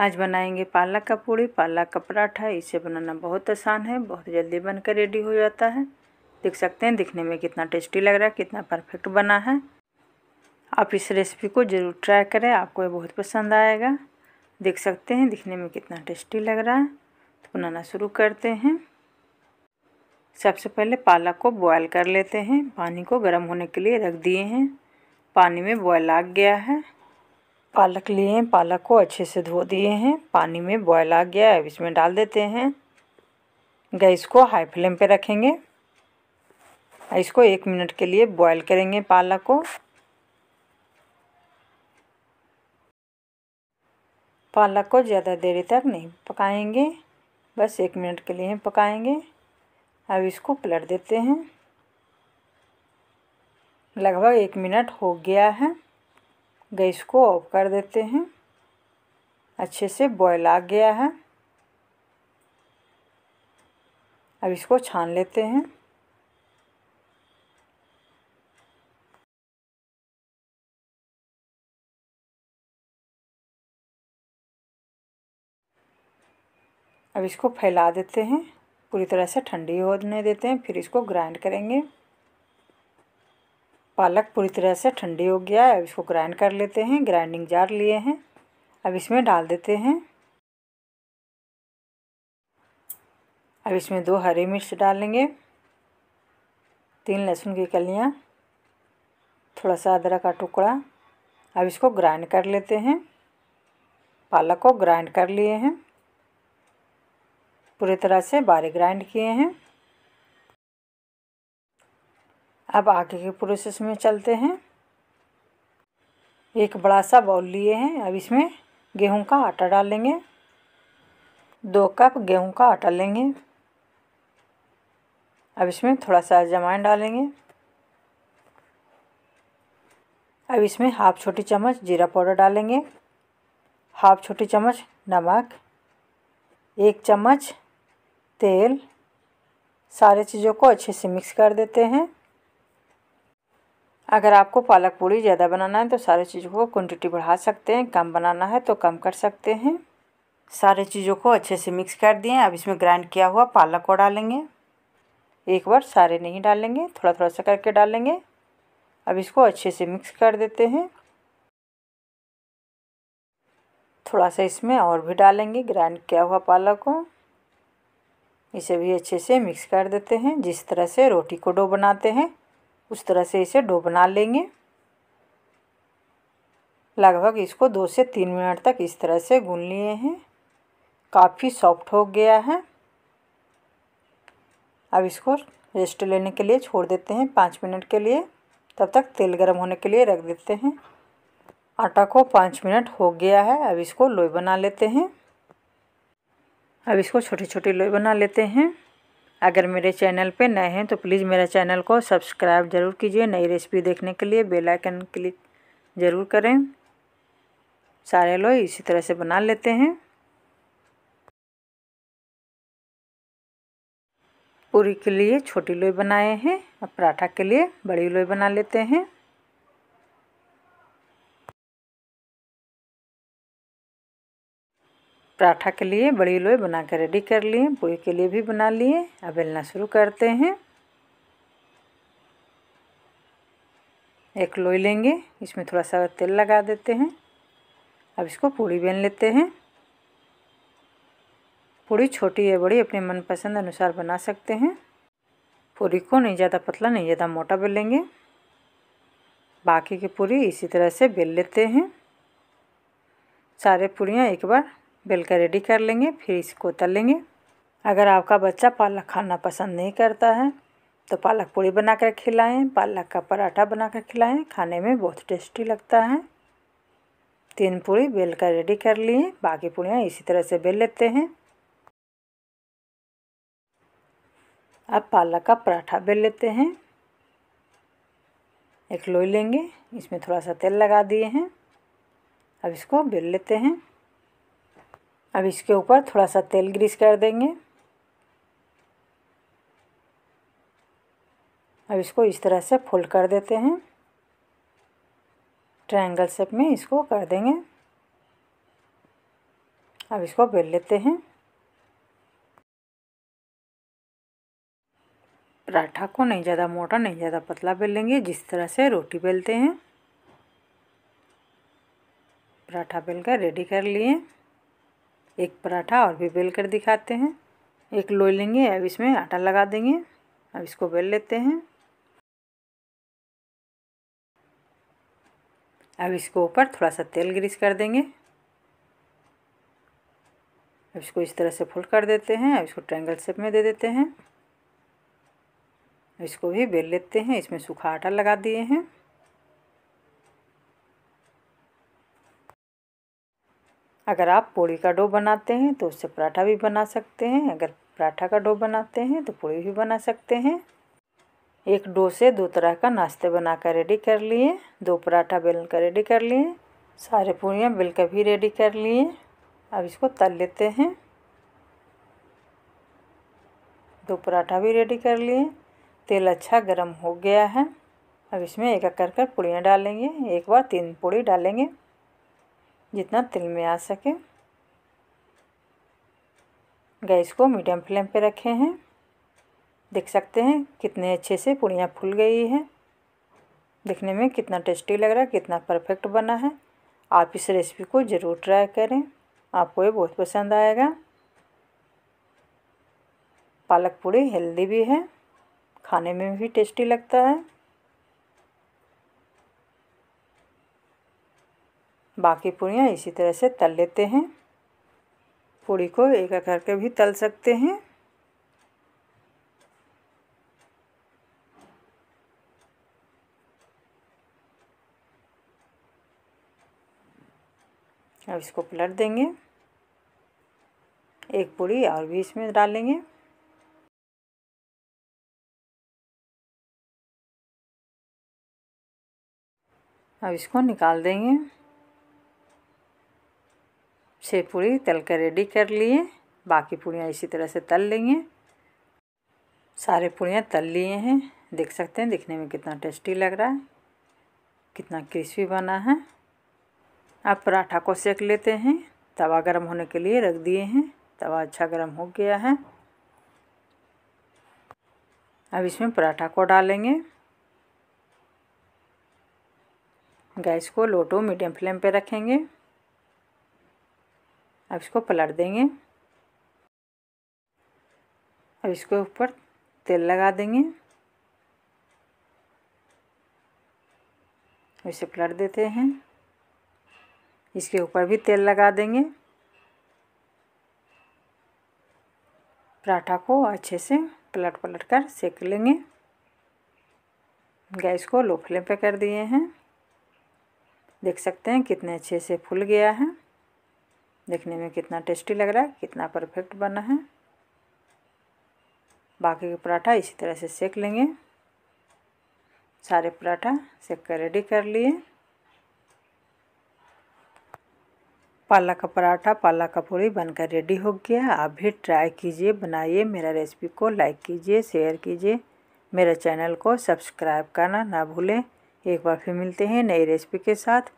आज बनाएंगे पालक का पूड़ी पालक का पराठा इसे बनाना बहुत आसान है बहुत जल्दी बनकर रेडी हो जाता है देख सकते हैं दिखने में कितना टेस्टी लग रहा है कितना परफेक्ट बना है आप इस रेसिपी को ज़रूर ट्राई करें आपको ये बहुत पसंद आएगा देख सकते हैं दिखने में कितना टेस्टी लग रहा है तो बनाना शुरू करते हैं सबसे पहले पालक को बॉयल कर लेते हैं पानी को गर्म होने के लिए रख दिए हैं पानी में बॉयल आ गया है पालक लिए हैं पालक को अच्छे से धो दिए हैं पानी में बॉयल आ गया है अब इसमें डाल देते हैं गैस को हाई फ्लेम पे रखेंगे इसको एक मिनट के लिए बॉयल करेंगे पालक को पालक को ज़्यादा देर तक नहीं पकाएंगे बस एक मिनट के लिए पकाएंगे अब इसको पलट देते हैं लगभग एक मिनट हो गया है गैस को ऑफ कर देते हैं अच्छे से बॉयल आ गया है अब इसको छान लेते हैं अब इसको फैला देते हैं पूरी तरह से ठंडी होने देते हैं फिर इसको ग्राइंड करेंगे पालक पूरी तरह से ठंडी हो गया है अब इसको ग्राइंड कर लेते हैं ग्राइंडिंग जार लिए हैं अब इसमें डाल देते हैं अब इसमें दो हरी मिर्च डालेंगे तीन लहसुन की कलियाँ थोड़ा सा अदरक का टुकड़ा अब इसको ग्राइंड कर लेते हैं पालक को ग्राइंड कर लिए हैं पूरी तरह से बारीक ग्राइंड किए हैं अब आगे के प्रोसेस में चलते हैं एक बड़ा सा बाउल लिए हैं अब इसमें गेहूं का आटा डाल लेंगे दो कप गेहूं का आटा लेंगे अब इसमें थोड़ा सा अजवाइन डालेंगे अब इसमें हाफ छोटी चम्मच जीरा पाउडर डालेंगे हाफ छोटी चम्मच नमक एक चम्मच तेल सारे चीज़ों को अच्छे से मिक्स कर देते हैं अगर आपको पालक पूड़ी ज़्यादा बनाना है तो सारे चीज़ों को क्वान्टिटी बढ़ा सकते हैं कम बनाना है तो कम कर सकते हैं सारे चीज़ों को अच्छे से मिक्स कर दिए अब इसमें ग्राइंड किया हुआ पालक को डालेंगे एक बार सारे नहीं डालेंगे थोड़ा थोड़ा सा करके डालेंगे अब इसको अच्छे से मिक्स कर देते हैं थोड़ा सा इसमें और भी डालेंगे ग्राइंड किया हुआ पालक को इसे भी अच्छे से मिक्स कर देते हैं जिस तरह से रोटी को डो बनाते हैं उस तरह से इसे डो बना लेंगे लगभग इसको दो से तीन मिनट तक इस तरह से गून लिए हैं काफ़ी सॉफ्ट हो गया है अब इसको रेस्ट लेने के लिए छोड़ देते हैं पाँच मिनट के लिए तब तक तेल गर्म होने के लिए रख देते हैं आटा को पाँच मिनट हो गया है अब इसको लोई बना लेते हैं अब इसको छोटी छोटी लोई बना लेते हैं अगर मेरे चैनल पे नए हैं तो प्लीज़ मेरा चैनल को सब्सक्राइब ज़रूर कीजिए नई रेसिपी देखने के लिए बेल आइकन क्लिक ज़रूर करें सारे लोग इसी तरह से बना लेते हैं पूरी के लिए छोटी लोई बनाए हैं और पराठा के लिए बड़ी लोई बना लेते हैं पराठा के लिए बड़ी लोई बना कर रेडी कर लिए पूरी के लिए भी बना लिए अब बेलना शुरू करते हैं एक लोई लेंगे इसमें थोड़ा सा तेल लगा देते हैं अब इसको पूड़ी बेल लेते हैं पूड़ी छोटी या बड़ी अपने मनपसंद अनुसार बना सकते हैं पूरी को नहीं ज़्यादा पतला नहीं ज़्यादा मोटा बेलेंगे बाकी की पूरी इसी तरह से बेल लेते हैं सारे पूड़ियाँ एक बार बेल का रेडी कर लेंगे फिर इसको तल लेंगे अगर आपका बच्चा पालक खाना पसंद नहीं करता है तो पालक पूड़ी बनाकर खिलाएं पालक का पराठा बनाकर खिलाएं खाने में बहुत टेस्टी लगता है तीन पूड़ी बेल कर रेडी कर लिए बाकी पूड़ियाँ इसी तरह से बेल लेते हैं अब पालक का पराठा बेल लेते हैं एक लोई लेंगे इसमें थोड़ा सा तेल लगा दिए हैं अब इसको बेल लेते हैं अब इसके ऊपर थोड़ा सा तेल ग्रीस कर देंगे अब इसको इस तरह से फोल्ड कर देते हैं ट्रायंगल शेप में इसको कर देंगे अब इसको बेल लेते हैं पराठा को नहीं ज़्यादा मोटा नहीं ज़्यादा पतला बेल लेंगे जिस तरह से रोटी बेलते हैं पराठा बेल कर रेडी कर लिए एक पराठा और भी बेल कर दिखाते हैं एक लोई लेंगे अब इसमें आटा लगा देंगे अब इसको बेल लेते हैं अब इसको ऊपर थोड़ा सा तेल ग्रीस कर देंगे अब इसको इस तरह से फुल कर देते हैं अब इसको ट्रायंगल शेप में दे देते हैं इसको भी बेल लेते हैं इसमें सूखा आटा लगा दिए हैं अगर आप पूड़ी का डो बनाते हैं तो उससे पराठा भी बना सकते हैं अगर पराठा का डो बनाते हैं तो पूड़ी भी बना सकते हैं एक डो से दो तरह का नाश्ते बना कर रेडी कर लिए दो पराठा बेल कर रेडी कर लिए सारे पूड़ियाँ बेल कर भी रेडी कर लिए अब इसको तल लेते हैं दो पराठा भी रेडी कर लिए तेल अच्छा गर्म हो गया है अब इसमें एक एक कर कर पूड़ियाँ डालेंगे एक बार तीन पूड़ी डालेंगे जितना तिल में आ सके गैस को मीडियम फ्लेम पे रखे हैं देख सकते हैं कितने अच्छे से पूड़ियाँ फूल गई हैं देखने में कितना टेस्टी लग रहा है कितना परफेक्ट बना है आप इस रेसिपी को ज़रूर ट्राई करें आपको ये बहुत पसंद आएगा पालक पूड़ी हेल्दी भी है खाने में भी टेस्टी लगता है बाकी पूड़ियाँ इसी तरह से तल लेते हैं पूड़ी को एक एक करके भी तल सकते हैं अब इसको पलट देंगे एक पूड़ी और भी इसमें डालेंगे अब इसको निकाल देंगे छः पूड़ी तल कर रेडी कर लिए बाकी पूड़ियाँ इसी तरह से तल लेंगे सारे पूड़ियाँ तल लिए हैं देख सकते हैं दिखने में कितना टेस्टी लग रहा है कितना क्रिस्पी बना है अब पराठा को सेक लेते हैं तवा गर्म होने के लिए रख दिए हैं तवा अच्छा गर्म हो गया है अब इसमें पराठा को डालेंगे गैस को लो टू मीडियम फ्लेम पे रखेंगे अब इसको पलट देंगे अब इसके ऊपर तेल लगा देंगे इसे पलट देते हैं इसके ऊपर भी तेल लगा देंगे पराठा को अच्छे से पलट पलट कर सेक लेंगे गैस को लो फ्लेम पे कर दिए हैं देख सकते हैं कितने अच्छे से फूल गया है देखने में कितना टेस्टी लग रहा है कितना परफेक्ट बना है बाकी के पराठा इसी तरह से सेक लेंगे सारे पराठा सेक कर रेडी कर लिए पाला का पराठा पाला का पूरी बनकर रेडी हो गया आप भी ट्राई कीजिए बनाइए मेरा रेसिपी को लाइक कीजिए शेयर कीजिए मेरे चैनल को सब्सक्राइब करना ना भूलें एक बार फिर मिलते हैं नई रेसिपी के साथ